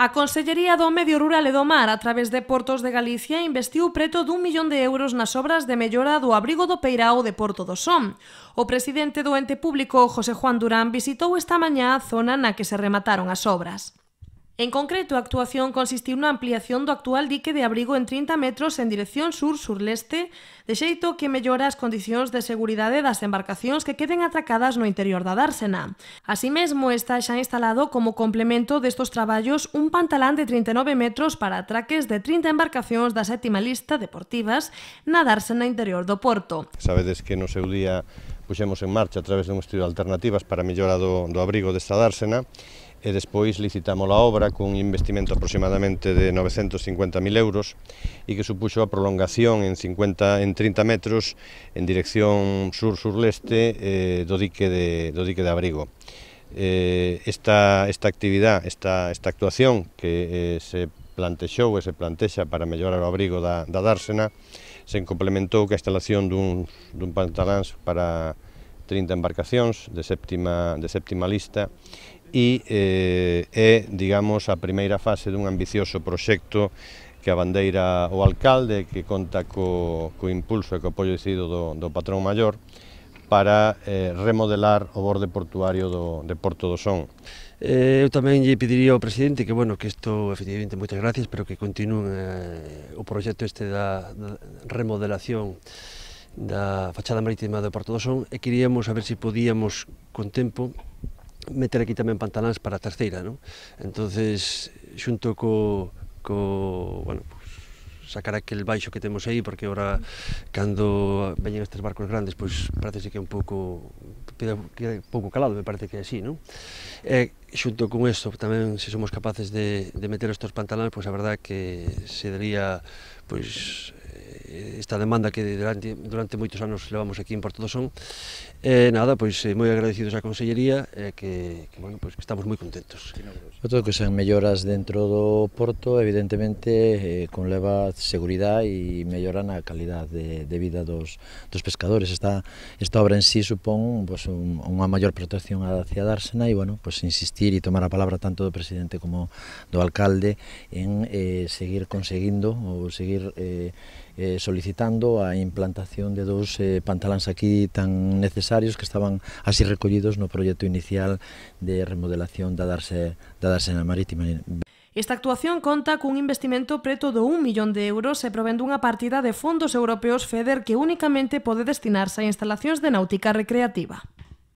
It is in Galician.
A Consellería do Medio Rural e do Mar, a través de Portos de Galicia, investiu preto dun millón de euros nas obras de mellora do abrigo do Peirao de Porto do Son. O presidente do ente público, José Juan Durán, visitou esta mañá a zona na que se remataron as obras. En concreto, a actuación consistiu na ampliación do actual dique de abrigo en 30 metros en dirección sur-surleste, de xeito que mellora as condicións de seguridade das embarcacións que queden atracadas no interior da dársena. Así mesmo, está xa instalado como complemento destos traballos un pantalán de 39 metros para atraques de 30 embarcacións da sétima lista deportivas na dársena interior do porto. Sabedes que no seu día puxemos en marcha a través dun estudio de alternativas para mellora do, do abrigo desta dársena e despois licitamos a obra cun investimento aproximadamente de 950.000 euros e que supuxo a prolongación en 50 en 30 metros en dirección sur-surleste eh, do dique de do dique de Abrigo. Eh, esta esta actividade, esta esta actuación que eh, se plantexou e se plantexa para mellorar o abrigo da, da dársena se complementou a instalación dun, dun pantaláns para 30 embarcacións de séptima, de séptima lista e eh, é, digamos, a primeira fase dun ambicioso proxecto que a bandeira o alcalde que conta co, co impulso e co apoio decidido do, do patrón maior para eh, remodelar o borde portuario do, de Porto do Son. Eh, eu tamén lle pediría ao presidente que, bueno, que isto, efectivamente, moitas gracias, pero que continúen eh, o proxecto este da, da remodelación da fachada marítima do Porto do Son e queríamos saber se si podíamos, con tempo, meter aquí tamén pantaláns para a terceira, non? Entonces, xunto co, co bueno, sacar aquel baixo que temos aí porque ora cando veñen estes barcos grandes pois parece que é un pouco é pouco calado, me parece que é así, non? E xunto con isto tamén se somos capaces de, de meter estes pantaláns, pois a verdad que se daría pois Eh, esta demanda que durante, durante moitos anos levamos aquí en Porto do Son. eh, nada, pois eh, moi agradecidos á Consellería e eh, que, que, bueno, pois, que estamos moi contentos. Todo que sean melloras dentro do Porto, evidentemente, eh, leva seguridade e melloran a calidad de, de vida dos, dos pescadores. Esta, esta obra en sí supón pues, pois, un, unha maior protección hacia Dársena e, bueno, pues, pois, insistir e tomar a palabra tanto do presidente como do alcalde en eh, seguir conseguindo ou seguir eh, eh, solicitando a implantación de dous eh, pantaláns aquí tan necesarios que estaban así recollidos no proxecto inicial de remodelación da darse, da darse na marítima. Esta actuación conta cun investimento preto do 1 millón de euros e provén dunha partida de fondos europeos FEDER que únicamente pode destinarse a instalacións de náutica recreativa.